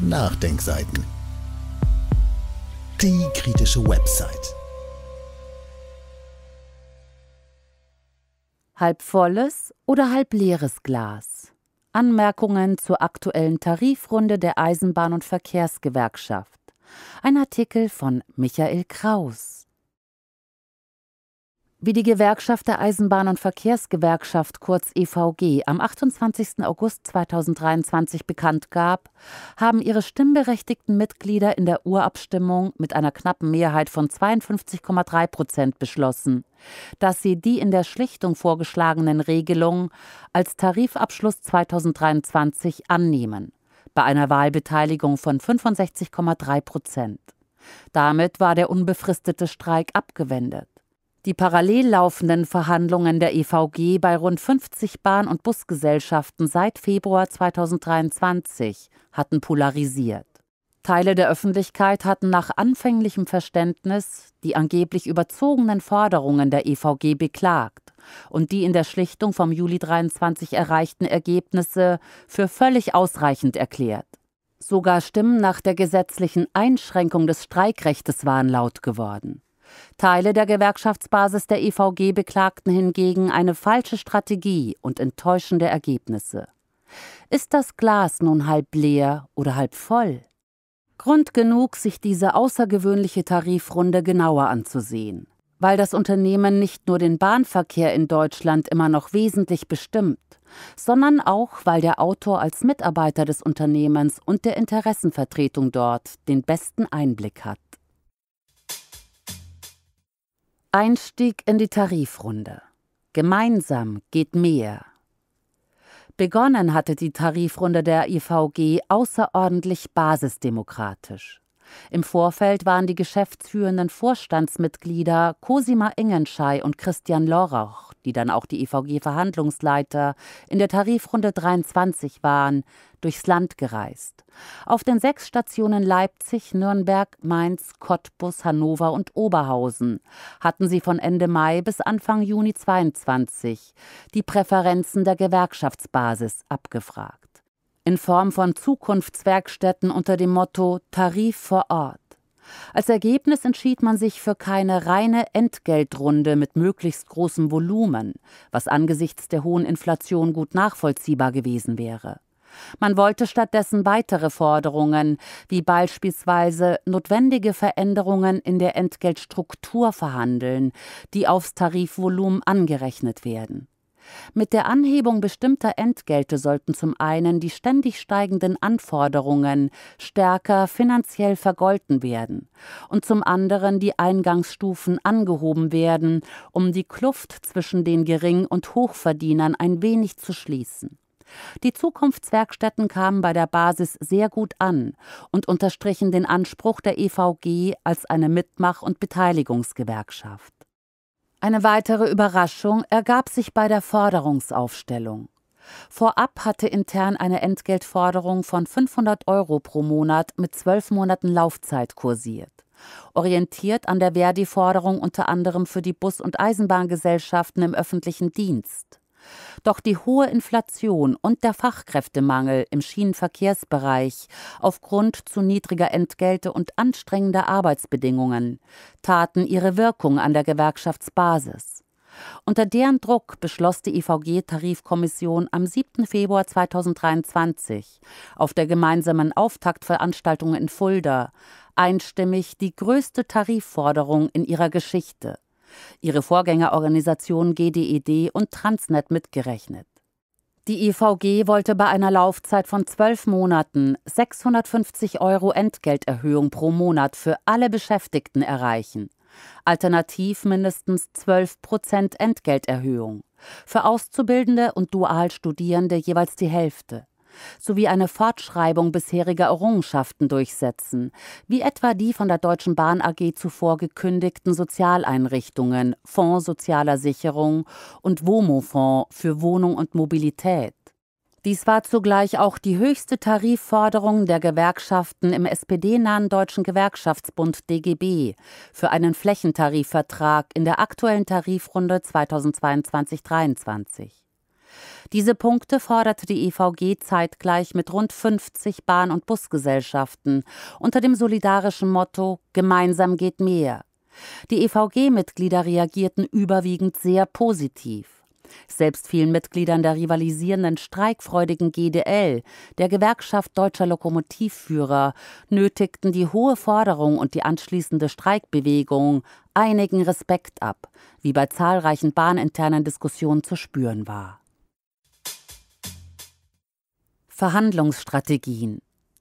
Nachdenkseiten. Die kritische Website. Halb volles oder halb leeres Glas. Anmerkungen zur aktuellen Tarifrunde der Eisenbahn- und Verkehrsgewerkschaft. Ein Artikel von Michael Kraus. Wie die Gewerkschaft der Eisenbahn- und Verkehrsgewerkschaft kurz EVG am 28. August 2023 bekannt gab, haben ihre stimmberechtigten Mitglieder in der Urabstimmung mit einer knappen Mehrheit von 52,3 Prozent beschlossen, dass sie die in der Schlichtung vorgeschlagenen Regelungen als Tarifabschluss 2023 annehmen, bei einer Wahlbeteiligung von 65,3 Prozent. Damit war der unbefristete Streik abgewendet. Die parallel laufenden Verhandlungen der EVG bei rund 50 Bahn- und Busgesellschaften seit Februar 2023 hatten polarisiert. Teile der Öffentlichkeit hatten nach anfänglichem Verständnis die angeblich überzogenen Forderungen der EVG beklagt und die in der Schlichtung vom Juli 23 erreichten Ergebnisse für völlig ausreichend erklärt. Sogar Stimmen nach der gesetzlichen Einschränkung des Streikrechts waren laut geworden. Teile der Gewerkschaftsbasis der EVG beklagten hingegen eine falsche Strategie und enttäuschende Ergebnisse. Ist das Glas nun halb leer oder halb voll? Grund genug, sich diese außergewöhnliche Tarifrunde genauer anzusehen, weil das Unternehmen nicht nur den Bahnverkehr in Deutschland immer noch wesentlich bestimmt, sondern auch, weil der Autor als Mitarbeiter des Unternehmens und der Interessenvertretung dort den besten Einblick hat. Einstieg in die Tarifrunde. Gemeinsam geht mehr. Begonnen hatte die Tarifrunde der IVG außerordentlich basisdemokratisch. Im Vorfeld waren die geschäftsführenden Vorstandsmitglieder Cosima Engenschei und Christian Lorach, die dann auch die EVG-Verhandlungsleiter in der Tarifrunde 23 waren, durchs Land gereist. Auf den sechs Stationen Leipzig, Nürnberg, Mainz, Cottbus, Hannover und Oberhausen hatten sie von Ende Mai bis Anfang Juni 22 die Präferenzen der Gewerkschaftsbasis abgefragt in Form von Zukunftswerkstätten unter dem Motto Tarif vor Ort. Als Ergebnis entschied man sich für keine reine Entgeltrunde mit möglichst großem Volumen, was angesichts der hohen Inflation gut nachvollziehbar gewesen wäre. Man wollte stattdessen weitere Forderungen, wie beispielsweise notwendige Veränderungen in der Entgeltstruktur verhandeln, die aufs Tarifvolumen angerechnet werden. Mit der Anhebung bestimmter Entgelte sollten zum einen die ständig steigenden Anforderungen stärker finanziell vergolten werden und zum anderen die Eingangsstufen angehoben werden, um die Kluft zwischen den Gering- und Hochverdienern ein wenig zu schließen. Die Zukunftswerkstätten kamen bei der Basis sehr gut an und unterstrichen den Anspruch der EVG als eine Mitmach- und Beteiligungsgewerkschaft. Eine weitere Überraschung ergab sich bei der Forderungsaufstellung. Vorab hatte intern eine Entgeltforderung von 500 Euro pro Monat mit zwölf Monaten Laufzeit kursiert. Orientiert an der Verdi-Forderung unter anderem für die Bus- und Eisenbahngesellschaften im öffentlichen Dienst. Doch die hohe Inflation und der Fachkräftemangel im Schienenverkehrsbereich aufgrund zu niedriger Entgelte und anstrengender Arbeitsbedingungen taten ihre Wirkung an der Gewerkschaftsbasis. Unter deren Druck beschloss die IVG-Tarifkommission am 7. Februar 2023 auf der gemeinsamen Auftaktveranstaltung in Fulda einstimmig die größte Tarifforderung in ihrer Geschichte – ihre Vorgängerorganisationen GDED e und Transnet mitgerechnet. Die EVG wollte bei einer Laufzeit von zwölf Monaten 650 Euro Entgelterhöhung pro Monat für alle Beschäftigten erreichen. Alternativ mindestens 12 Prozent Entgelterhöhung. Für Auszubildende und Dualstudierende jeweils die Hälfte sowie eine Fortschreibung bisheriger Errungenschaften durchsetzen, wie etwa die von der Deutschen Bahn AG zuvor gekündigten Sozialeinrichtungen, Fonds sozialer Sicherung und WOMO-Fonds für Wohnung und Mobilität. Dies war zugleich auch die höchste Tarifforderung der Gewerkschaften im SPD-nahen Deutschen Gewerkschaftsbund DGB für einen Flächentarifvertrag in der aktuellen Tarifrunde 2022-23. Diese Punkte forderte die EVG zeitgleich mit rund 50 Bahn- und Busgesellschaften unter dem solidarischen Motto Gemeinsam geht mehr. Die EVG-Mitglieder reagierten überwiegend sehr positiv. Selbst vielen Mitgliedern der rivalisierenden streikfreudigen GDL, der Gewerkschaft deutscher Lokomotivführer, nötigten die hohe Forderung und die anschließende Streikbewegung einigen Respekt ab, wie bei zahlreichen bahninternen Diskussionen zu spüren war. Verhandlungsstrategien.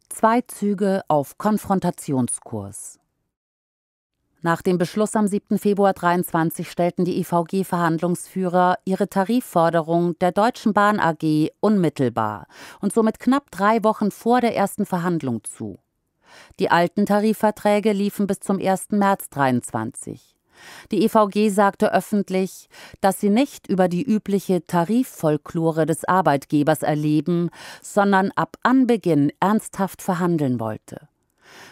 Zwei Züge auf Konfrontationskurs. Nach dem Beschluss am 7. Februar 23 stellten die IVG-Verhandlungsführer e ihre Tarifforderung der Deutschen Bahn AG unmittelbar und somit knapp drei Wochen vor der ersten Verhandlung zu. Die alten Tarifverträge liefen bis zum 1. März 23. Die EVG sagte öffentlich, dass sie nicht über die übliche Tariffolklore des Arbeitgebers erleben, sondern ab Anbeginn ernsthaft verhandeln wollte.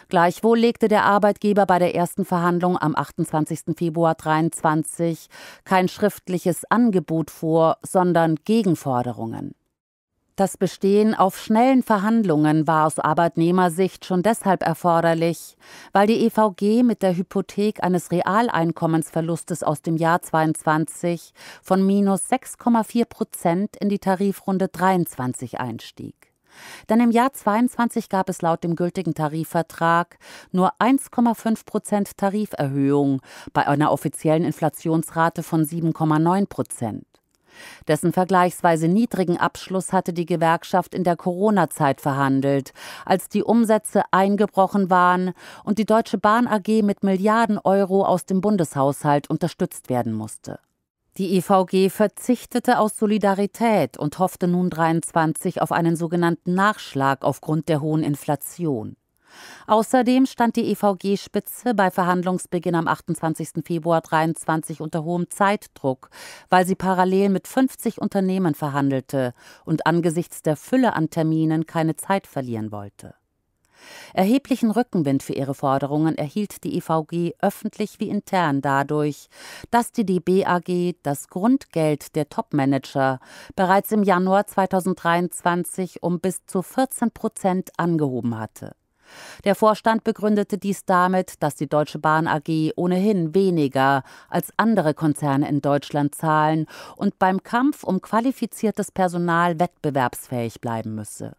Gleichwohl legte der Arbeitgeber bei der ersten Verhandlung am 28. Februar 23 kein schriftliches Angebot vor, sondern Gegenforderungen. Das Bestehen auf schnellen Verhandlungen war aus Arbeitnehmersicht schon deshalb erforderlich, weil die EVG mit der Hypothek eines Realeinkommensverlustes aus dem Jahr 22 von minus 6,4 Prozent in die Tarifrunde 23 einstieg. Denn im Jahr 22 gab es laut dem gültigen Tarifvertrag nur 1,5 Prozent Tariferhöhung bei einer offiziellen Inflationsrate von 7,9 Prozent. Dessen vergleichsweise niedrigen Abschluss hatte die Gewerkschaft in der Corona-Zeit verhandelt, als die Umsätze eingebrochen waren und die Deutsche Bahn AG mit Milliarden Euro aus dem Bundeshaushalt unterstützt werden musste. Die EVG verzichtete aus Solidarität und hoffte nun 23 auf einen sogenannten Nachschlag aufgrund der hohen Inflation. Außerdem stand die EVG-Spitze bei Verhandlungsbeginn am 28. Februar 23 unter hohem Zeitdruck, weil sie parallel mit 50 Unternehmen verhandelte und angesichts der Fülle an Terminen keine Zeit verlieren wollte. Erheblichen Rückenwind für ihre Forderungen erhielt die EVG öffentlich wie intern dadurch, dass die DBAG das Grundgeld der Topmanager bereits im Januar 2023 um bis zu 14 Prozent angehoben hatte. Der Vorstand begründete dies damit, dass die Deutsche Bahn AG ohnehin weniger als andere Konzerne in Deutschland zahlen und beim Kampf um qualifiziertes Personal wettbewerbsfähig bleiben müsse.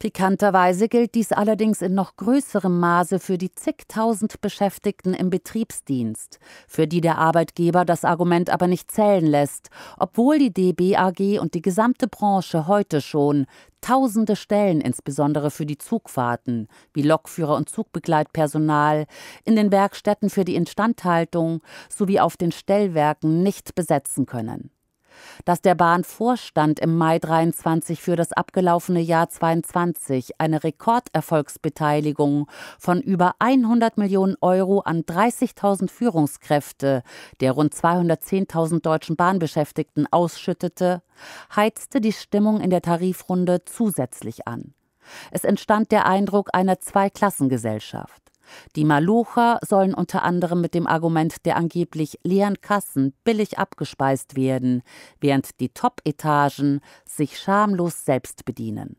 Pikanterweise gilt dies allerdings in noch größerem Maße für die zigtausend Beschäftigten im Betriebsdienst, für die der Arbeitgeber das Argument aber nicht zählen lässt, obwohl die DBAG und die gesamte Branche heute schon tausende Stellen, insbesondere für die Zugfahrten, wie Lokführer und Zugbegleitpersonal, in den Werkstätten für die Instandhaltung sowie auf den Stellwerken nicht besetzen können dass der Bahnvorstand im Mai 23 für das abgelaufene Jahr 22 eine Rekorderfolgsbeteiligung von über 100 Millionen Euro an 30.000 Führungskräfte der rund 210.000 deutschen Bahnbeschäftigten ausschüttete, heizte die Stimmung in der Tarifrunde zusätzlich an. Es entstand der Eindruck einer Zweiklassengesellschaft. Die Malucher sollen unter anderem mit dem Argument der angeblich leeren Kassen billig abgespeist werden, während die Top-Etagen sich schamlos selbst bedienen.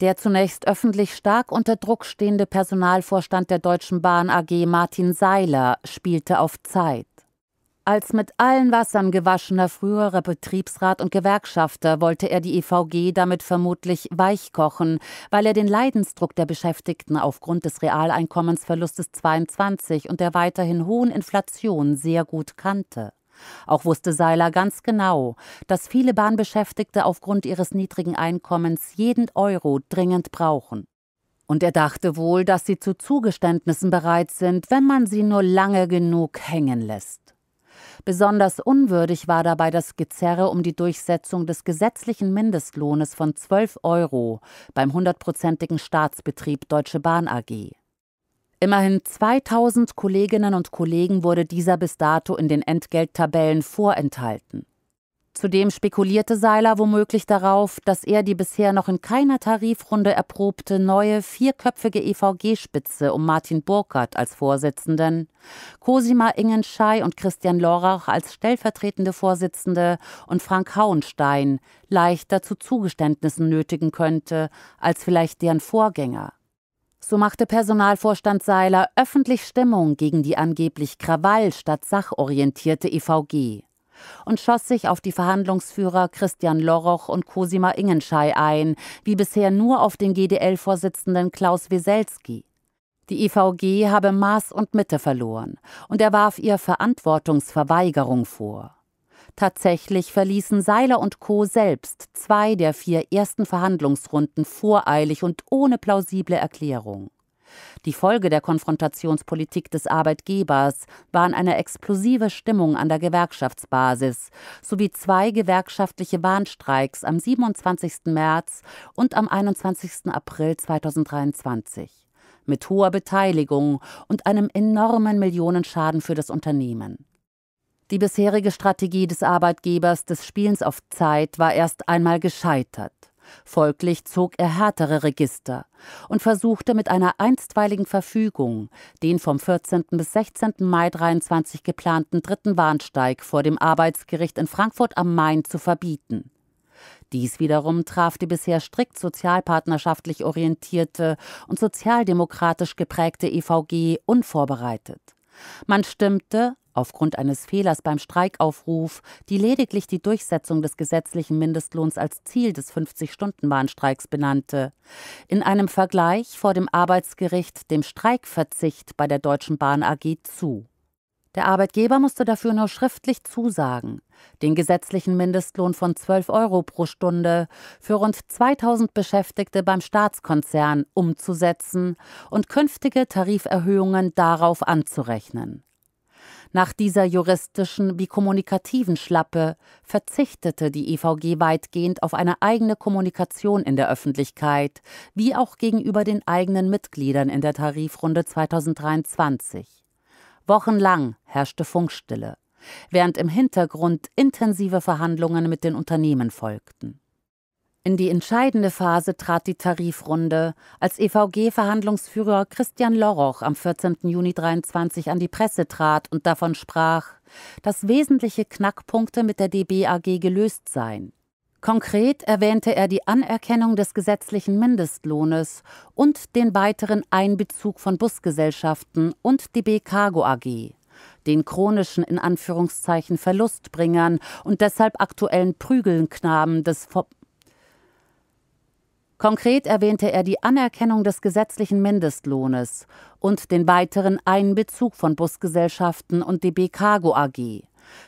Der zunächst öffentlich stark unter Druck stehende Personalvorstand der Deutschen Bahn AG Martin Seiler spielte auf Zeit. Als mit allen Wassern gewaschener früherer Betriebsrat und Gewerkschafter wollte er die EVG damit vermutlich weichkochen, weil er den Leidensdruck der Beschäftigten aufgrund des Realeinkommensverlustes 22 und der weiterhin hohen Inflation sehr gut kannte. Auch wusste Seiler ganz genau, dass viele Bahnbeschäftigte aufgrund ihres niedrigen Einkommens jeden Euro dringend brauchen. Und er dachte wohl, dass sie zu Zugeständnissen bereit sind, wenn man sie nur lange genug hängen lässt. Besonders unwürdig war dabei das Gezerre um die Durchsetzung des gesetzlichen Mindestlohnes von 12 Euro beim hundertprozentigen Staatsbetrieb Deutsche Bahn AG. Immerhin 2000 Kolleginnen und Kollegen wurde dieser bis dato in den Entgelttabellen vorenthalten. Zudem spekulierte Seiler womöglich darauf, dass er die bisher noch in keiner Tarifrunde erprobte neue vierköpfige EVG-Spitze um Martin Burkhardt als Vorsitzenden, Cosima Ingenschei und Christian Lorach als stellvertretende Vorsitzende und Frank Hauenstein leichter zu Zugeständnissen nötigen könnte als vielleicht deren Vorgänger. So machte Personalvorstand Seiler öffentlich Stimmung gegen die angeblich krawall statt sachorientierte EVG und schoss sich auf die Verhandlungsführer Christian Loroch und Cosima Ingenschei ein, wie bisher nur auf den GDL-Vorsitzenden Klaus Weselski. Die EVG habe Maß und Mitte verloren und er warf ihr Verantwortungsverweigerung vor. Tatsächlich verließen Seiler und Co. selbst zwei der vier ersten Verhandlungsrunden voreilig und ohne plausible Erklärung. Die Folge der Konfrontationspolitik des Arbeitgebers waren eine explosive Stimmung an der Gewerkschaftsbasis sowie zwei gewerkschaftliche Warnstreiks am 27. März und am 21. April 2023 mit hoher Beteiligung und einem enormen Millionenschaden für das Unternehmen. Die bisherige Strategie des Arbeitgebers des Spielens auf Zeit war erst einmal gescheitert. Folglich zog er härtere Register und versuchte mit einer einstweiligen Verfügung, den vom 14. bis 16. Mai 23 geplanten dritten Warnsteig vor dem Arbeitsgericht in Frankfurt am Main zu verbieten. Dies wiederum traf die bisher strikt sozialpartnerschaftlich orientierte und sozialdemokratisch geprägte EVG unvorbereitet. Man stimmte Aufgrund eines Fehlers beim Streikaufruf, die lediglich die Durchsetzung des gesetzlichen Mindestlohns als Ziel des 50-Stunden-Bahnstreiks benannte. In einem Vergleich vor dem Arbeitsgericht dem Streikverzicht bei der Deutschen Bahn AG zu. Der Arbeitgeber musste dafür nur schriftlich zusagen. Den gesetzlichen Mindestlohn von 12 Euro pro Stunde für rund 2000 Beschäftigte beim Staatskonzern umzusetzen und künftige Tariferhöhungen darauf anzurechnen. Nach dieser juristischen wie kommunikativen Schlappe verzichtete die EVG weitgehend auf eine eigene Kommunikation in der Öffentlichkeit, wie auch gegenüber den eigenen Mitgliedern in der Tarifrunde 2023. Wochenlang herrschte Funkstille, während im Hintergrund intensive Verhandlungen mit den Unternehmen folgten. In die entscheidende Phase trat die Tarifrunde, als EVG-Verhandlungsführer Christian Loroch am 14. Juni 2023 an die Presse trat und davon sprach, dass wesentliche Knackpunkte mit der DBAG gelöst seien. Konkret erwähnte er die Anerkennung des gesetzlichen Mindestlohnes und den weiteren Einbezug von Busgesellschaften und DB Cargo AG den chronischen in Anführungszeichen Verlustbringern und deshalb aktuellen Prügelnknaben des Konkret erwähnte er die Anerkennung des gesetzlichen Mindestlohnes und den weiteren Einbezug von Busgesellschaften und DB Cargo AG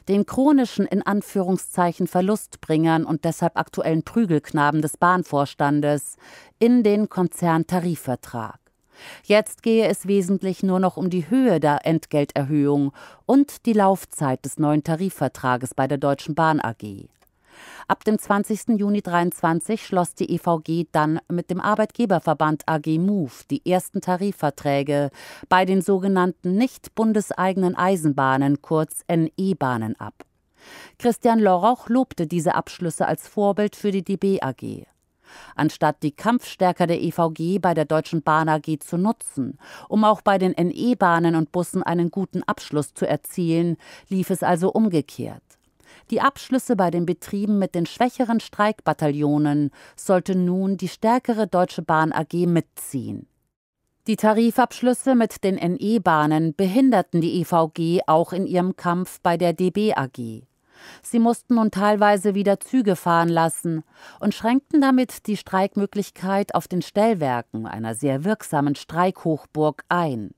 den chronischen in Anführungszeichen Verlustbringern und deshalb aktuellen Prügelknaben des Bahnvorstandes in den Konzerntarifvertrag. Jetzt gehe es wesentlich nur noch um die Höhe der Entgelterhöhung und die Laufzeit des neuen Tarifvertrages bei der Deutschen Bahn AG. Ab dem 20. Juni 2023 schloss die EVG dann mit dem Arbeitgeberverband AG Move die ersten Tarifverträge bei den sogenannten nicht bundeseigenen Eisenbahnen, kurz NE-Bahnen, ab. Christian Loroch lobte diese Abschlüsse als Vorbild für die DB AG. Anstatt die Kampfstärke der EVG bei der Deutschen Bahn AG zu nutzen, um auch bei den NE-Bahnen und Bussen einen guten Abschluss zu erzielen, lief es also umgekehrt. Die Abschlüsse bei den Betrieben mit den schwächeren Streikbataillonen sollte nun die stärkere Deutsche Bahn AG mitziehen. Die Tarifabschlüsse mit den NE-Bahnen behinderten die EVG auch in ihrem Kampf bei der DB AG. Sie mussten nun teilweise wieder Züge fahren lassen und schränkten damit die Streikmöglichkeit auf den Stellwerken einer sehr wirksamen Streikhochburg ein.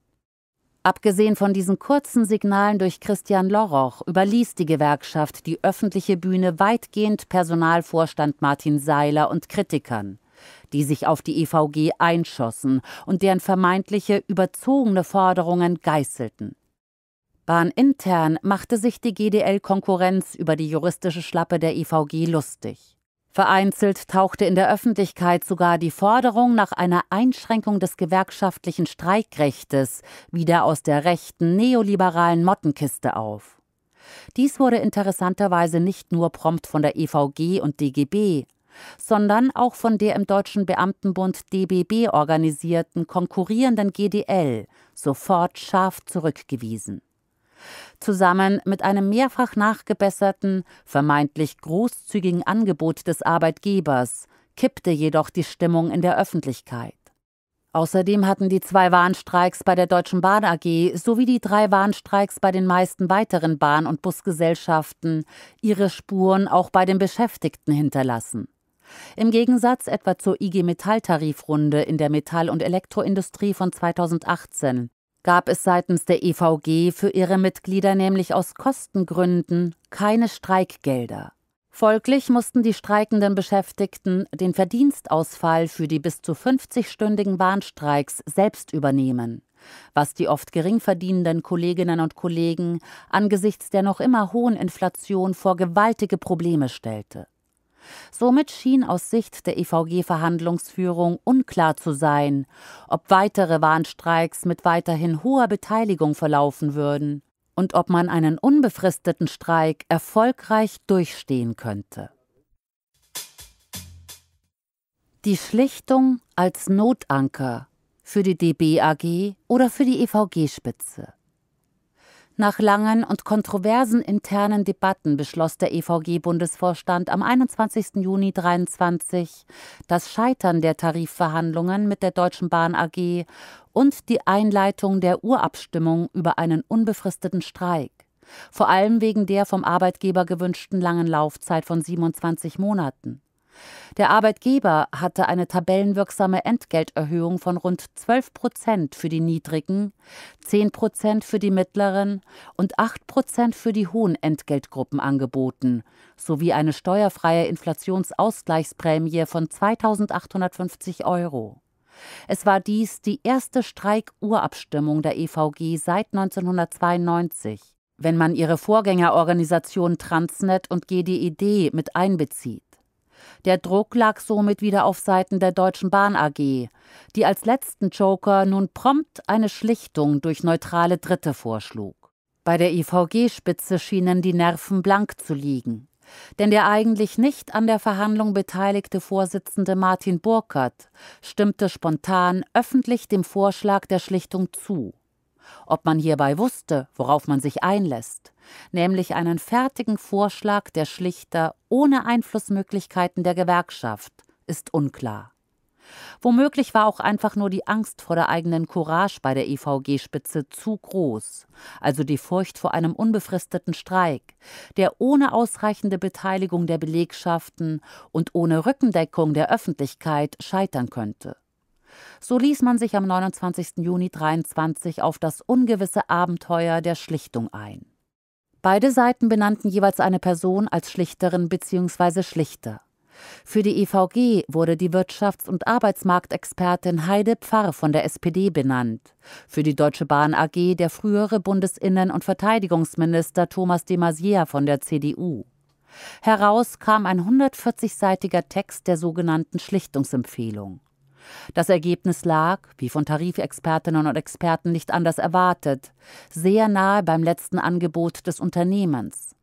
Abgesehen von diesen kurzen Signalen durch Christian Loroch überließ die Gewerkschaft die öffentliche Bühne weitgehend Personalvorstand Martin Seiler und Kritikern, die sich auf die EVG einschossen und deren vermeintliche überzogene Forderungen geißelten. Bahnintern machte sich die GDL Konkurrenz über die juristische Schlappe der EVG lustig. Vereinzelt tauchte in der Öffentlichkeit sogar die Forderung nach einer Einschränkung des gewerkschaftlichen Streikrechtes wieder aus der rechten neoliberalen Mottenkiste auf. Dies wurde interessanterweise nicht nur prompt von der EVG und DGB, sondern auch von der im Deutschen Beamtenbund DBB organisierten konkurrierenden GDL sofort scharf zurückgewiesen zusammen mit einem mehrfach nachgebesserten, vermeintlich großzügigen Angebot des Arbeitgebers, kippte jedoch die Stimmung in der Öffentlichkeit. Außerdem hatten die zwei Warnstreiks bei der Deutschen Bahn AG sowie die drei Warnstreiks bei den meisten weiteren Bahn- und Busgesellschaften ihre Spuren auch bei den Beschäftigten hinterlassen. Im Gegensatz etwa zur IG Metall-Tarifrunde in der Metall- und Elektroindustrie von 2018, gab es seitens der EVG für ihre Mitglieder nämlich aus Kostengründen keine Streikgelder. Folglich mussten die streikenden Beschäftigten den Verdienstausfall für die bis zu 50-stündigen Warnstreiks selbst übernehmen, was die oft gering verdienenden Kolleginnen und Kollegen angesichts der noch immer hohen Inflation vor gewaltige Probleme stellte. Somit schien aus Sicht der EVG-Verhandlungsführung unklar zu sein, ob weitere Warnstreiks mit weiterhin hoher Beteiligung verlaufen würden und ob man einen unbefristeten Streik erfolgreich durchstehen könnte. Die Schlichtung als Notanker für die DB AG oder für die EVG-Spitze. Nach langen und kontroversen internen Debatten beschloss der EVG-Bundesvorstand am 21. Juni 2023 das Scheitern der Tarifverhandlungen mit der Deutschen Bahn AG und die Einleitung der Urabstimmung über einen unbefristeten Streik. Vor allem wegen der vom Arbeitgeber gewünschten langen Laufzeit von 27 Monaten. Der Arbeitgeber hatte eine tabellenwirksame Entgelterhöhung von rund 12 Prozent für die niedrigen, 10 Prozent für die mittleren und 8 Prozent für die hohen Entgeltgruppen angeboten, sowie eine steuerfreie Inflationsausgleichsprämie von 2850 Euro. Es war dies die erste streik der EVG seit 1992, wenn man ihre Vorgängerorganisationen Transnet und GDED e mit einbezieht. Der Druck lag somit wieder auf Seiten der Deutschen Bahn AG, die als letzten Joker nun prompt eine Schlichtung durch neutrale Dritte vorschlug. Bei der IVG-Spitze schienen die Nerven blank zu liegen. Denn der eigentlich nicht an der Verhandlung beteiligte Vorsitzende Martin Burkhardt stimmte spontan öffentlich dem Vorschlag der Schlichtung zu ob man hierbei wusste, worauf man sich einlässt, nämlich einen fertigen Vorschlag der Schlichter ohne Einflussmöglichkeiten der Gewerkschaft, ist unklar. Womöglich war auch einfach nur die Angst vor der eigenen Courage bei der EVG spitze zu groß, also die Furcht vor einem unbefristeten Streik, der ohne ausreichende Beteiligung der Belegschaften und ohne Rückendeckung der Öffentlichkeit scheitern könnte. So ließ man sich am 29. Juni 23 auf das ungewisse Abenteuer der Schlichtung ein. Beide Seiten benannten jeweils eine Person als Schlichterin bzw. Schlichter. Für die EVG wurde die Wirtschafts- und Arbeitsmarktexpertin Heide Pfarr von der SPD benannt. Für die Deutsche Bahn AG der frühere Bundesinnen- und Verteidigungsminister Thomas de Maizière von der CDU. Heraus kam ein 140-seitiger Text der sogenannten Schlichtungsempfehlung. Das Ergebnis lag, wie von Tarifexpertinnen und Experten nicht anders erwartet, sehr nahe beim letzten Angebot des Unternehmens.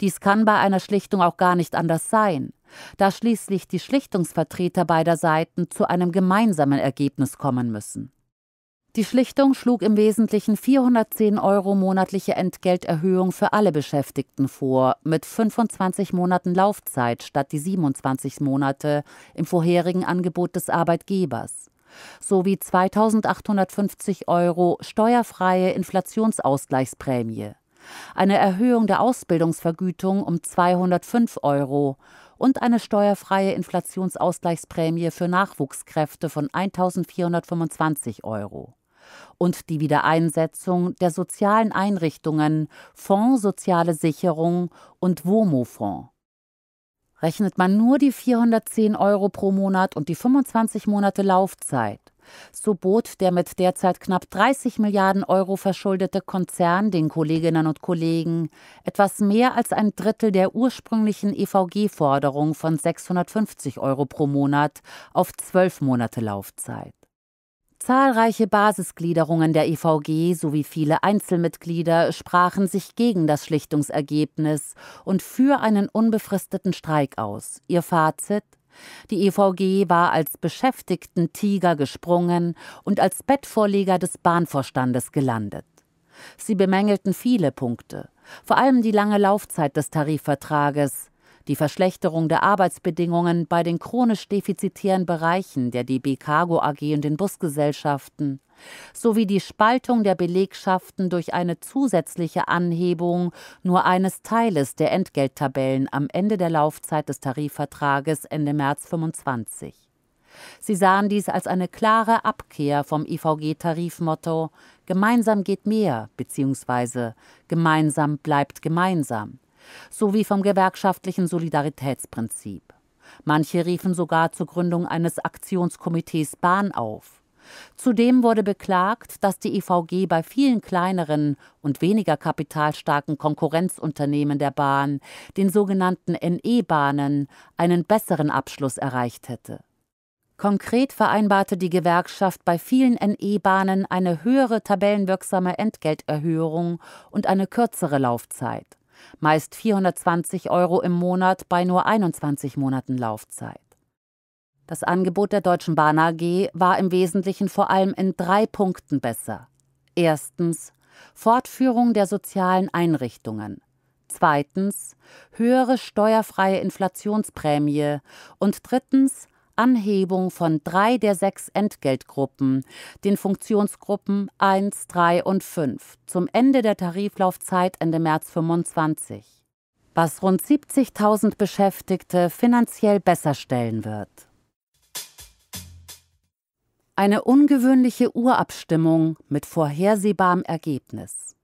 Dies kann bei einer Schlichtung auch gar nicht anders sein, da schließlich die Schlichtungsvertreter beider Seiten zu einem gemeinsamen Ergebnis kommen müssen. Die Schlichtung schlug im Wesentlichen 410 Euro monatliche Entgelterhöhung für alle Beschäftigten vor, mit 25 Monaten Laufzeit statt die 27 Monate im vorherigen Angebot des Arbeitgebers sowie 2850 Euro steuerfreie Inflationsausgleichsprämie, eine Erhöhung der Ausbildungsvergütung um 205 Euro und eine steuerfreie Inflationsausgleichsprämie für Nachwuchskräfte von 1425 Euro und die Wiedereinsetzung der sozialen Einrichtungen Fonds Soziale Sicherung und WOMO-Fonds. Rechnet man nur die 410 Euro pro Monat und die 25 Monate Laufzeit, so bot der mit derzeit knapp 30 Milliarden Euro verschuldete Konzern den Kolleginnen und Kollegen etwas mehr als ein Drittel der ursprünglichen EVG-Forderung von 650 Euro pro Monat auf zwölf Monate Laufzeit. Zahlreiche Basisgliederungen der EVG sowie viele Einzelmitglieder sprachen sich gegen das Schlichtungsergebnis und für einen unbefristeten Streik aus. Ihr Fazit? Die EVG war als beschäftigten Tiger gesprungen und als Bettvorleger des Bahnvorstandes gelandet. Sie bemängelten viele Punkte, vor allem die lange Laufzeit des Tarifvertrages, die Verschlechterung der Arbeitsbedingungen bei den chronisch defizitären Bereichen der DB Cargo AG und den Busgesellschaften sowie die Spaltung der Belegschaften durch eine zusätzliche Anhebung nur eines Teiles der Entgelttabellen am Ende der Laufzeit des Tarifvertrages Ende März 25. Sie sahen dies als eine klare Abkehr vom IVG-Tarifmotto e Gemeinsam geht mehr bzw. Gemeinsam bleibt gemeinsam sowie vom gewerkschaftlichen Solidaritätsprinzip. Manche riefen sogar zur Gründung eines Aktionskomitees Bahn auf. Zudem wurde beklagt, dass die EVG bei vielen kleineren und weniger kapitalstarken Konkurrenzunternehmen der Bahn, den sogenannten NE-Bahnen, einen besseren Abschluss erreicht hätte. Konkret vereinbarte die Gewerkschaft bei vielen NE-Bahnen eine höhere tabellenwirksame Entgelterhöhung und eine kürzere Laufzeit meist 420 Euro im Monat bei nur 21 Monaten Laufzeit. Das Angebot der Deutschen Bahn AG war im Wesentlichen vor allem in drei Punkten besser. Erstens Fortführung der sozialen Einrichtungen. Zweitens höhere steuerfreie Inflationsprämie und drittens Anhebung von drei der sechs Entgeltgruppen, den Funktionsgruppen 1, 3 und 5, zum Ende der Tariflaufzeit Ende März 25, was rund 70.000 Beschäftigte finanziell besser stellen wird. Eine ungewöhnliche Urabstimmung mit vorhersehbarem Ergebnis.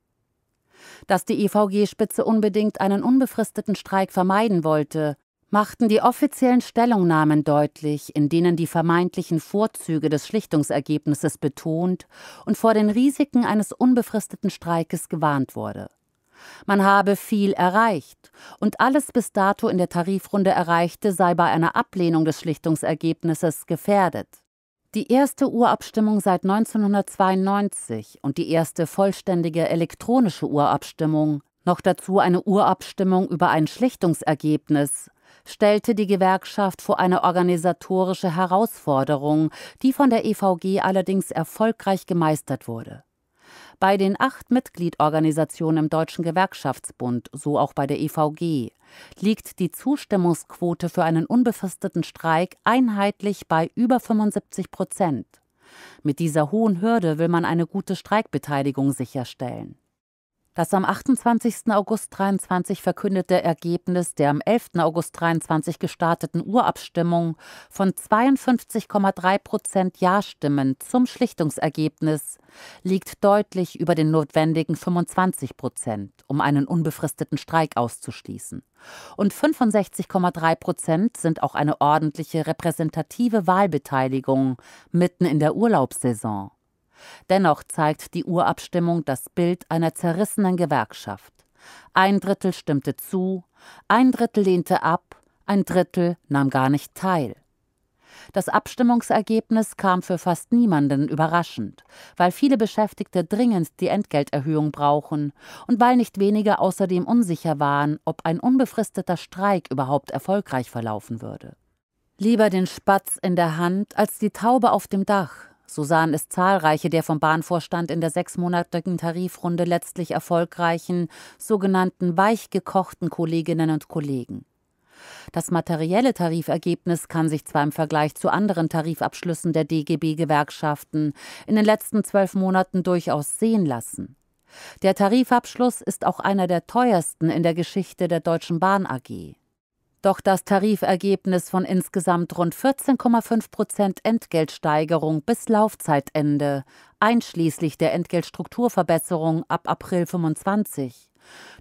Dass die EVG-Spitze unbedingt einen unbefristeten Streik vermeiden wollte, machten die offiziellen Stellungnahmen deutlich, in denen die vermeintlichen Vorzüge des Schlichtungsergebnisses betont und vor den Risiken eines unbefristeten Streikes gewarnt wurde. Man habe viel erreicht und alles bis dato in der Tarifrunde Erreichte sei bei einer Ablehnung des Schlichtungsergebnisses gefährdet. Die erste Urabstimmung seit 1992 und die erste vollständige elektronische Urabstimmung, noch dazu eine Urabstimmung über ein Schlichtungsergebnis, stellte die Gewerkschaft vor eine organisatorische Herausforderung, die von der EVG allerdings erfolgreich gemeistert wurde. Bei den acht Mitgliedorganisationen im Deutschen Gewerkschaftsbund, so auch bei der EVG, liegt die Zustimmungsquote für einen unbefristeten Streik einheitlich bei über 75 Prozent. Mit dieser hohen Hürde will man eine gute Streikbeteiligung sicherstellen. Das am 28. August 23 verkündete Ergebnis der am 11. August 23 gestarteten Urabstimmung von 52,3 Prozent Ja-Stimmen zum Schlichtungsergebnis liegt deutlich über den notwendigen 25 Prozent, um einen unbefristeten Streik auszuschließen. Und 65,3 Prozent sind auch eine ordentliche repräsentative Wahlbeteiligung mitten in der Urlaubssaison. Dennoch zeigt die Urabstimmung das Bild einer zerrissenen Gewerkschaft. Ein Drittel stimmte zu, ein Drittel lehnte ab, ein Drittel nahm gar nicht teil. Das Abstimmungsergebnis kam für fast niemanden überraschend, weil viele Beschäftigte dringend die Entgelterhöhung brauchen und weil nicht wenige außerdem unsicher waren, ob ein unbefristeter Streik überhaupt erfolgreich verlaufen würde. Lieber den Spatz in der Hand als die Taube auf dem Dach, so sahen es zahlreiche der vom Bahnvorstand in der sechsmonatigen Tarifrunde letztlich erfolgreichen sogenannten weichgekochten Kolleginnen und Kollegen. Das materielle Tarifergebnis kann sich zwar im Vergleich zu anderen Tarifabschlüssen der DGB-Gewerkschaften in den letzten zwölf Monaten durchaus sehen lassen. Der Tarifabschluss ist auch einer der teuersten in der Geschichte der Deutschen Bahn AG. Doch das Tarifergebnis von insgesamt rund 14,5 Prozent Entgeltsteigerung bis Laufzeitende, einschließlich der Entgeltstrukturverbesserung ab April 25,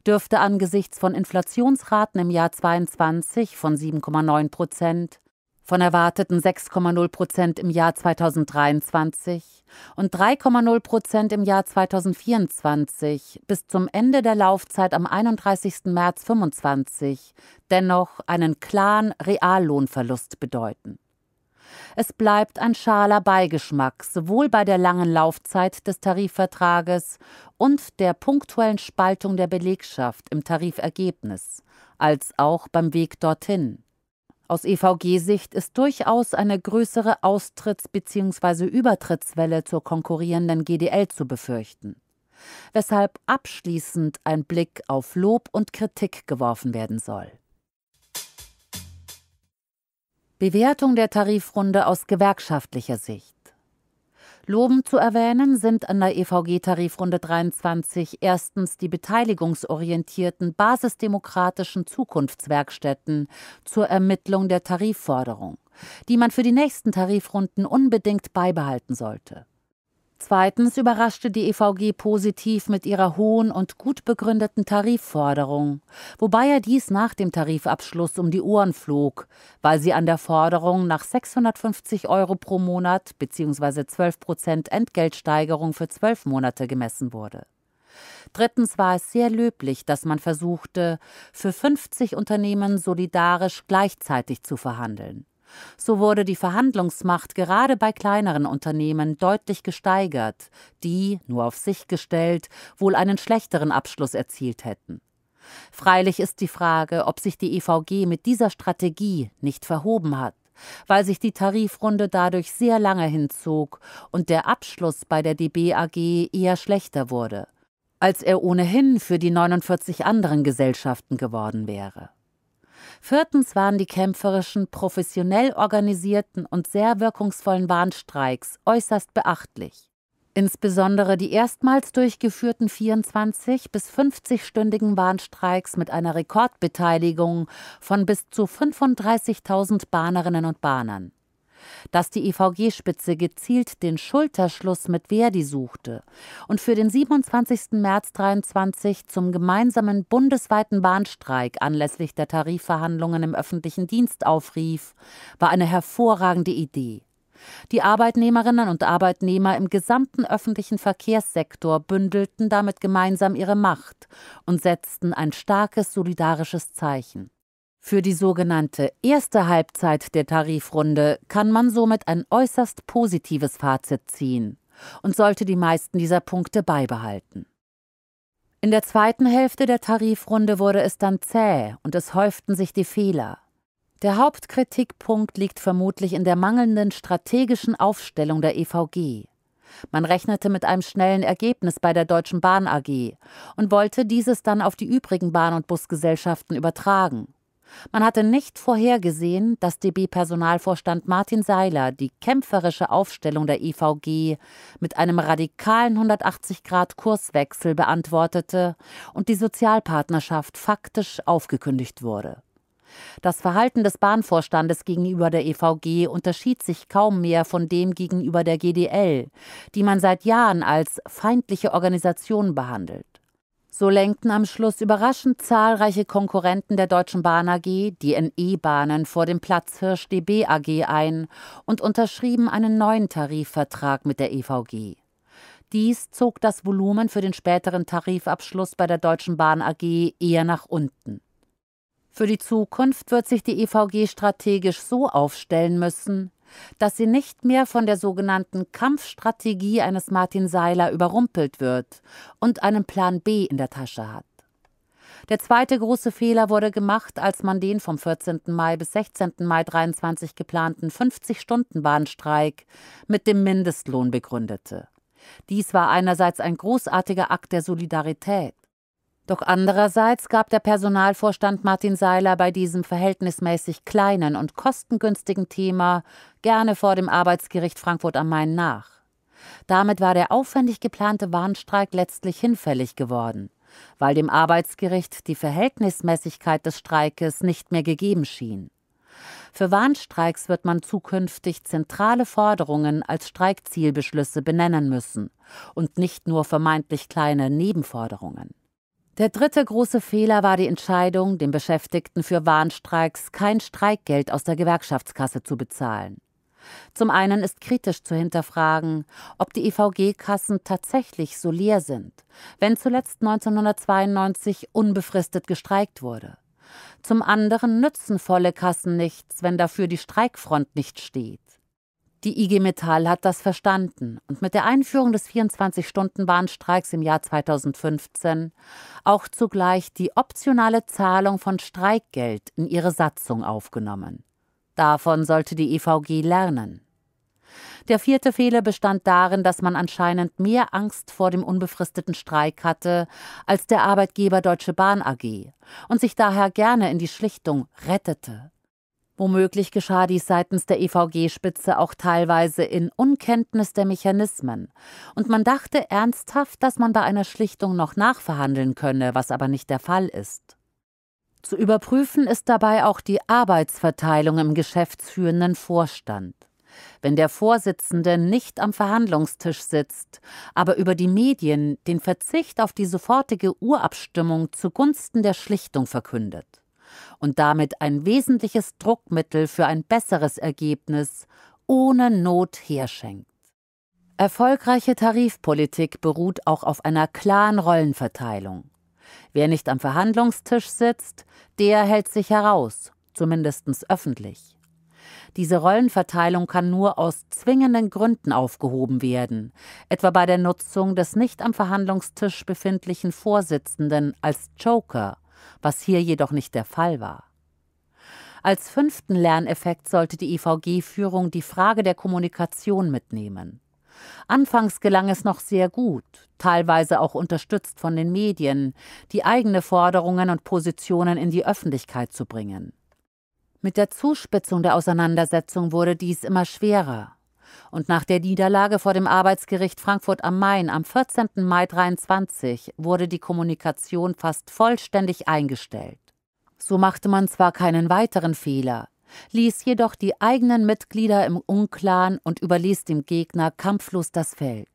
dürfte angesichts von Inflationsraten im Jahr 22 von 7,9 Prozent von erwarteten 6,0 Prozent im Jahr 2023 und 3,0 Prozent im Jahr 2024 bis zum Ende der Laufzeit am 31. März 2025 dennoch einen klaren Reallohnverlust bedeuten. Es bleibt ein schaler Beigeschmack sowohl bei der langen Laufzeit des Tarifvertrages und der punktuellen Spaltung der Belegschaft im Tarifergebnis als auch beim Weg dorthin. Aus EVG-Sicht ist durchaus eine größere Austritts- bzw. Übertrittswelle zur konkurrierenden GDL zu befürchten. Weshalb abschließend ein Blick auf Lob und Kritik geworfen werden soll. Bewertung der Tarifrunde aus gewerkschaftlicher Sicht. Loben zu erwähnen sind an der EVG-Tarifrunde 23 erstens die beteiligungsorientierten basisdemokratischen Zukunftswerkstätten zur Ermittlung der Tarifforderung, die man für die nächsten Tarifrunden unbedingt beibehalten sollte. Zweitens überraschte die EVG positiv mit ihrer hohen und gut begründeten Tarifforderung, wobei er dies nach dem Tarifabschluss um die Ohren flog, weil sie an der Forderung nach 650 Euro pro Monat bzw. 12 Prozent Entgeltsteigerung für zwölf Monate gemessen wurde. Drittens war es sehr löblich, dass man versuchte, für 50 Unternehmen solidarisch gleichzeitig zu verhandeln. So wurde die Verhandlungsmacht gerade bei kleineren Unternehmen deutlich gesteigert, die, nur auf sich gestellt, wohl einen schlechteren Abschluss erzielt hätten. Freilich ist die Frage, ob sich die EVG mit dieser Strategie nicht verhoben hat, weil sich die Tarifrunde dadurch sehr lange hinzog und der Abschluss bei der DBAG eher schlechter wurde, als er ohnehin für die 49 anderen Gesellschaften geworden wäre. Viertens waren die kämpferischen, professionell organisierten und sehr wirkungsvollen Warnstreiks äußerst beachtlich. Insbesondere die erstmals durchgeführten 24 bis 50-stündigen Warnstreiks mit einer Rekordbeteiligung von bis zu 35.000 Bahnerinnen und Bahnern dass die evg spitze gezielt den Schulterschluss mit Verdi suchte und für den 27. März 23 zum gemeinsamen bundesweiten Bahnstreik anlässlich der Tarifverhandlungen im öffentlichen Dienst aufrief, war eine hervorragende Idee. Die Arbeitnehmerinnen und Arbeitnehmer im gesamten öffentlichen Verkehrssektor bündelten damit gemeinsam ihre Macht und setzten ein starkes solidarisches Zeichen. Für die sogenannte erste Halbzeit der Tarifrunde kann man somit ein äußerst positives Fazit ziehen und sollte die meisten dieser Punkte beibehalten. In der zweiten Hälfte der Tarifrunde wurde es dann zäh und es häuften sich die Fehler. Der Hauptkritikpunkt liegt vermutlich in der mangelnden strategischen Aufstellung der EVG. Man rechnete mit einem schnellen Ergebnis bei der Deutschen Bahn AG und wollte dieses dann auf die übrigen Bahn- und Busgesellschaften übertragen. Man hatte nicht vorhergesehen, dass DB-Personalvorstand Martin Seiler die kämpferische Aufstellung der EVG mit einem radikalen 180-Grad-Kurswechsel beantwortete und die Sozialpartnerschaft faktisch aufgekündigt wurde. Das Verhalten des Bahnvorstandes gegenüber der EVG unterschied sich kaum mehr von dem gegenüber der GDL, die man seit Jahren als feindliche Organisation behandelt. So lenkten am Schluss überraschend zahlreiche Konkurrenten der Deutschen Bahn AG, die ne bahnen vor dem Platzhirsch DB AG ein und unterschrieben einen neuen Tarifvertrag mit der EVG. Dies zog das Volumen für den späteren Tarifabschluss bei der Deutschen Bahn AG eher nach unten. Für die Zukunft wird sich die EVG strategisch so aufstellen müssen, dass sie nicht mehr von der sogenannten Kampfstrategie eines Martin Seiler überrumpelt wird und einen Plan B in der Tasche hat. Der zweite große Fehler wurde gemacht, als man den vom 14. Mai bis 16. Mai 23 geplanten 50-Stunden-Bahnstreik mit dem Mindestlohn begründete. Dies war einerseits ein großartiger Akt der Solidarität. Doch andererseits gab der Personalvorstand Martin Seiler bei diesem verhältnismäßig kleinen und kostengünstigen Thema gerne vor dem Arbeitsgericht Frankfurt am Main nach. Damit war der aufwendig geplante Warnstreik letztlich hinfällig geworden, weil dem Arbeitsgericht die Verhältnismäßigkeit des Streikes nicht mehr gegeben schien. Für Warnstreiks wird man zukünftig zentrale Forderungen als Streikzielbeschlüsse benennen müssen und nicht nur vermeintlich kleine Nebenforderungen. Der dritte große Fehler war die Entscheidung, den Beschäftigten für Warnstreiks kein Streikgeld aus der Gewerkschaftskasse zu bezahlen. Zum einen ist kritisch zu hinterfragen, ob die evg kassen tatsächlich so leer sind, wenn zuletzt 1992 unbefristet gestreikt wurde. Zum anderen nützen volle Kassen nichts, wenn dafür die Streikfront nicht steht. Die IG Metall hat das verstanden und mit der Einführung des 24-Stunden-Bahnstreiks im Jahr 2015 auch zugleich die optionale Zahlung von Streikgeld in ihre Satzung aufgenommen. Davon sollte die EVG lernen. Der vierte Fehler bestand darin, dass man anscheinend mehr Angst vor dem unbefristeten Streik hatte als der Arbeitgeber Deutsche Bahn AG und sich daher gerne in die Schlichtung rettete. Womöglich geschah dies seitens der EVG-Spitze auch teilweise in Unkenntnis der Mechanismen. Und man dachte ernsthaft, dass man bei einer Schlichtung noch nachverhandeln könne, was aber nicht der Fall ist. Zu überprüfen ist dabei auch die Arbeitsverteilung im geschäftsführenden Vorstand. Wenn der Vorsitzende nicht am Verhandlungstisch sitzt, aber über die Medien den Verzicht auf die sofortige Urabstimmung zugunsten der Schlichtung verkündet und damit ein wesentliches Druckmittel für ein besseres Ergebnis ohne Not herschenkt. Erfolgreiche Tarifpolitik beruht auch auf einer klaren Rollenverteilung. Wer nicht am Verhandlungstisch sitzt, der hält sich heraus, zumindest öffentlich. Diese Rollenverteilung kann nur aus zwingenden Gründen aufgehoben werden, etwa bei der Nutzung des nicht am Verhandlungstisch befindlichen Vorsitzenden als Joker was hier jedoch nicht der Fall war. Als fünften Lerneffekt sollte die IVG-Führung die Frage der Kommunikation mitnehmen. Anfangs gelang es noch sehr gut, teilweise auch unterstützt von den Medien, die eigene Forderungen und Positionen in die Öffentlichkeit zu bringen. Mit der Zuspitzung der Auseinandersetzung wurde dies immer schwerer. Und nach der Niederlage vor dem Arbeitsgericht Frankfurt am Main am 14. Mai 23 wurde die Kommunikation fast vollständig eingestellt. So machte man zwar keinen weiteren Fehler, ließ jedoch die eigenen Mitglieder im Unklaren und überließ dem Gegner kampflos das Feld.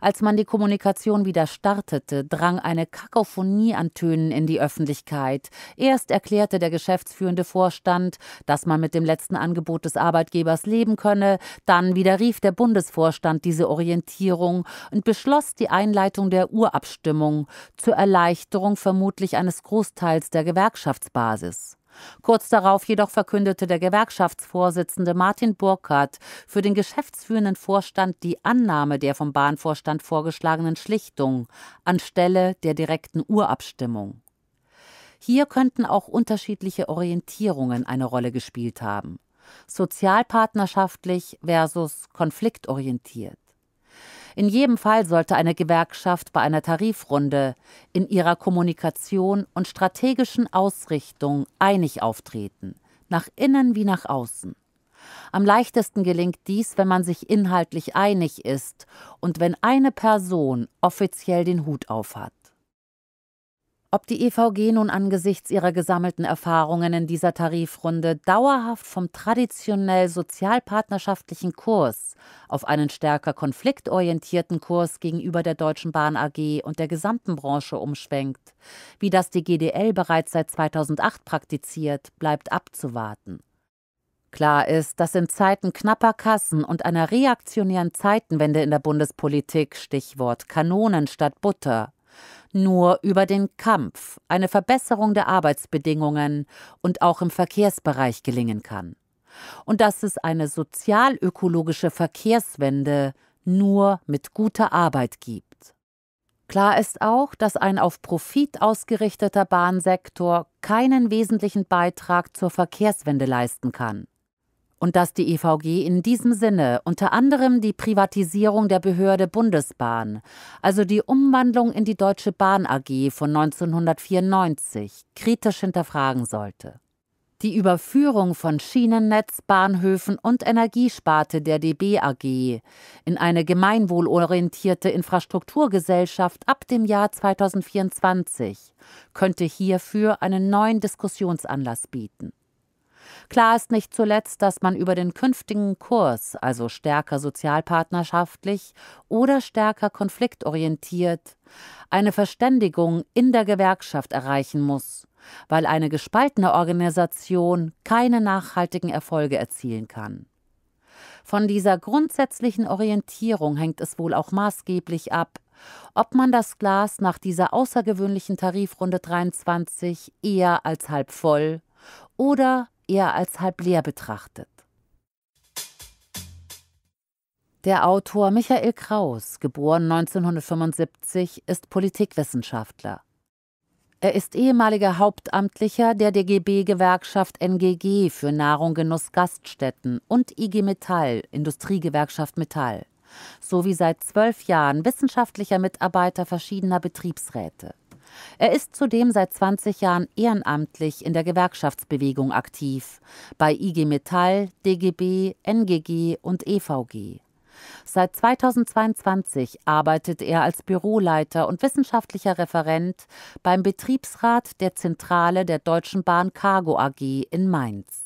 Als man die Kommunikation wieder startete, drang eine Kakophonie an Tönen in die Öffentlichkeit. Erst erklärte der geschäftsführende Vorstand, dass man mit dem letzten Angebot des Arbeitgebers leben könne, dann widerrief der Bundesvorstand diese Orientierung und beschloss die Einleitung der Urabstimmung zur Erleichterung vermutlich eines Großteils der Gewerkschaftsbasis. Kurz darauf jedoch verkündete der Gewerkschaftsvorsitzende Martin Burkhardt für den geschäftsführenden Vorstand die Annahme der vom Bahnvorstand vorgeschlagenen Schlichtung anstelle der direkten Urabstimmung. Hier könnten auch unterschiedliche Orientierungen eine Rolle gespielt haben. Sozialpartnerschaftlich versus konfliktorientiert. In jedem Fall sollte eine Gewerkschaft bei einer Tarifrunde in ihrer Kommunikation und strategischen Ausrichtung einig auftreten, nach innen wie nach außen. Am leichtesten gelingt dies, wenn man sich inhaltlich einig ist und wenn eine Person offiziell den Hut aufhat. Ob die EVG nun angesichts ihrer gesammelten Erfahrungen in dieser Tarifrunde dauerhaft vom traditionell sozialpartnerschaftlichen Kurs auf einen stärker konfliktorientierten Kurs gegenüber der Deutschen Bahn AG und der gesamten Branche umschwenkt, wie das die GDL bereits seit 2008 praktiziert, bleibt abzuwarten. Klar ist, dass in Zeiten knapper Kassen und einer reaktionären Zeitenwende in der Bundespolitik Stichwort Kanonen statt Butter nur über den Kampf eine Verbesserung der Arbeitsbedingungen und auch im Verkehrsbereich gelingen kann. Und dass es eine sozialökologische Verkehrswende nur mit guter Arbeit gibt. Klar ist auch, dass ein auf Profit ausgerichteter Bahnsektor keinen wesentlichen Beitrag zur Verkehrswende leisten kann und dass die EVG in diesem Sinne unter anderem die Privatisierung der Behörde Bundesbahn, also die Umwandlung in die Deutsche Bahn AG von 1994, kritisch hinterfragen sollte. Die Überführung von Schienennetz, Bahnhöfen und Energiesparte der DB AG in eine gemeinwohlorientierte Infrastrukturgesellschaft ab dem Jahr 2024 könnte hierfür einen neuen Diskussionsanlass bieten. Klar ist nicht zuletzt, dass man über den künftigen Kurs, also stärker sozialpartnerschaftlich oder stärker konfliktorientiert, eine Verständigung in der Gewerkschaft erreichen muss, weil eine gespaltene Organisation keine nachhaltigen Erfolge erzielen kann. Von dieser grundsätzlichen Orientierung hängt es wohl auch maßgeblich ab, ob man das Glas nach dieser außergewöhnlichen Tarifrunde 23 eher als halb voll oder eher als halb leer betrachtet. Der Autor Michael Kraus, geboren 1975, ist Politikwissenschaftler. Er ist ehemaliger Hauptamtlicher der DGB-Gewerkschaft NGG für Nahrung, Genuss, Gaststätten und IG Metall, Industriegewerkschaft Metall, sowie seit zwölf Jahren wissenschaftlicher Mitarbeiter verschiedener Betriebsräte. Er ist zudem seit 20 Jahren ehrenamtlich in der Gewerkschaftsbewegung aktiv, bei IG Metall, DGB, NGG und EVG. Seit 2022 arbeitet er als Büroleiter und wissenschaftlicher Referent beim Betriebsrat der Zentrale der Deutschen Bahn Cargo AG in Mainz.